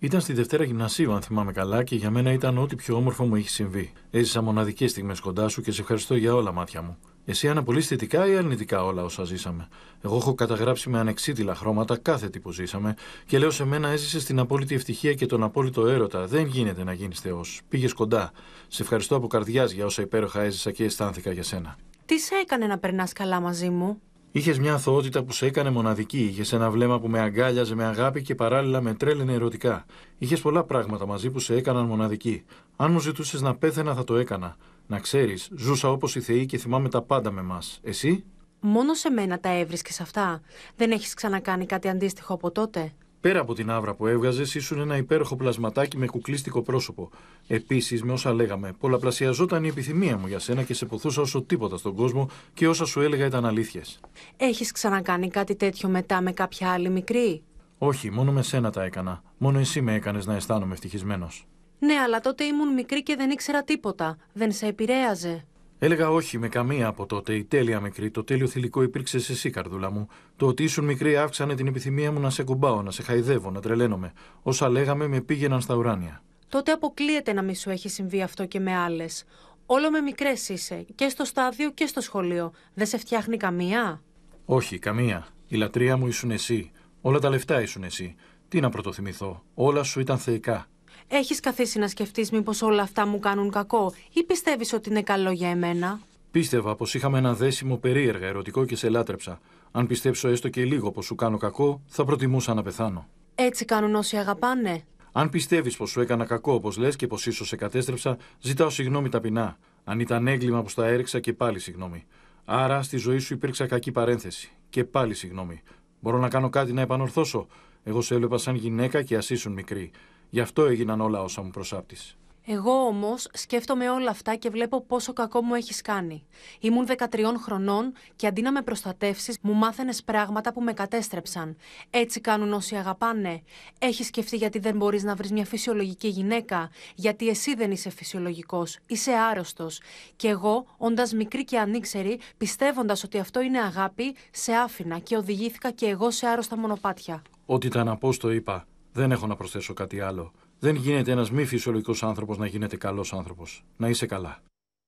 Ήταν στη Δευτέρα Γυμνασίου, αν θυμάμαι καλά, και για μένα ήταν ό,τι πιο όμορφο μου έχει συμβεί. Έζησα μοναδικές στιγμές κοντά σου και σε ευχαριστώ για όλα, μάτια μου. Εσύ αναπολύει θετικά ή αρνητικά όλα όσα ζήσαμε. Εγώ έχω καταγράψει με ανεξίτηλα χρώματα κάθε τι που ζήσαμε και λέω σε μένα έζησε την απόλυτη ευτυχία και τον απόλυτο έρωτα. Δεν γίνεται να γίνεις Θεός. Πήγες κοντά. Σε ευχαριστώ από καρδιάς για όσα υπέροχα έζησα και αισθάνθηκα για σένα. Τι σε έκανε να περνάς καλά μαζί μου. Είχες μια αθωότητα που σε έκανε μοναδική. Είχες ένα βλέμμα που με αγκάλιαζε με αγάπη και παράλληλα με τρέλαινε ερωτικά. Είχες πολλά πράγματα μαζί που σε έκαναν μοναδική. Αν μου ζητούσες να πέθαινα, θα το έκανα. Να ξέρεις, ζούσα όπως οι Θεοί και θυμάμαι τα πάντα με εμάς. Εσύ. Μόνο σε μένα τα έβρισκες αυτά. Δεν έχεις ξανακάνει κάτι αντίστοιχο από τότε. Πέρα από την άβρα που έβγαζες, ήσουν ένα υπέροχο πλασματάκι με κουκλίστικο πρόσωπο. Επίσης, με όσα λέγαμε, πολλαπλασιαζόταν η επιθυμία μου για σένα και σε ποθούσα όσο τίποτα στον κόσμο και όσα σου έλεγα ήταν αλήθειες. Έχεις ξανακάνει κάτι τέτοιο μετά με κάποια άλλη μικρή. Όχι, μόνο με σένα τα έκανα. Μόνο εσύ με έκανες να αισθάνομαι ευτυχισμένος. Ναι, αλλά τότε ήμουν μικρή και δεν ήξερα τίποτα. Δεν σε επηρέαζε. Έλεγα όχι με καμία από τότε, η τέλεια μικρή, το τέλειο θηλυκό υπήρξε εσύ, καρδούλα μου. Το ότι ήσουν μικρή αύξανε την επιθυμία μου να σε κουμπάω, να σε χαϊδεύω, να τρελαίνομαι. Όσα λέγαμε με πήγαιναν στα ουράνια. Τότε αποκλείεται να μη σου έχει συμβεί αυτό και με άλλες. Όλο με μικρές είσαι, και στο στάδιο και στο σχολείο. Δεν σε φτιάχνει καμία. Όχι, καμία. Η λατρεία μου ήσουν εσύ. Όλα τα λεφτά ήσουν εσύ. Τι να πρωτοθυμηθώ. Όλα σου ήταν θεϊκά. Έχεις καθίσει να σκεφτείς μήπως όλα αυτά μου κάνουν κακό ή πιστεύεις ότι είναι καλό για εμένα. Πίστευα πως είχαμε ένα δέσιμο περίεργα, ερωτικό και σε λάτρεψα. Αν πιστέψω έστω και λίγο πως σου κάνω κακό, θα προτιμούσα να πεθάνω. Έτσι κάνουν όσοι αγαπάνε. Αν πιστεύεις πως σου έκανα κακό, όπως λες και πως ίσως σε κατέστρεψα, ζητάω συγγνώμη ταπεινά. Αν ήταν έγκλημα που τα έριξα και πάλι συγγνώμη. Άρα στη ζωή σου υπήρξα κακή παρένθεση. Και πάλι συγγνώμη. Μπορώ να κάνω κάτι να επανορθώσω. Εγώ σε έβλεπα σαν γυναίκα και ας ήσουν μικρή. Γι' αυτό έγιναν όλα όσα μου προσάπτεις. Εγώ όμως σκέφτομαι όλα αυτά και βλέπω πόσο κακό μου έχεις κάνει. Ήμουν 13 χρονών και αντί να με προστατεύσεις, μου μάθαινες πράγματα που με κατέστρεψαν. Έτσι κάνουν όσοι αγαπάνε. Έχεις σκεφτεί γιατί δεν μπορείς να βρεις μια φυσιολογική γυναίκα, γιατί εσύ δεν είσαι φυσιολογικός, είσαι άρρωστος. Και εγώ, όντας μικρή και ανήξερη, πιστεύοντας ότι αυτό είναι αγάπη, σε άφηνα και οδηγήθηκα και εγώ σε άρρωστα μονοπάτια. Ό,τι ήταν το είπα. Δεν έχω να προσθέσω κάτι άλλο. Δεν γίνεται ένας μη φυσιολογικός άνθρωπος να γίνεται καλός άνθρωπος. Να είσαι καλά.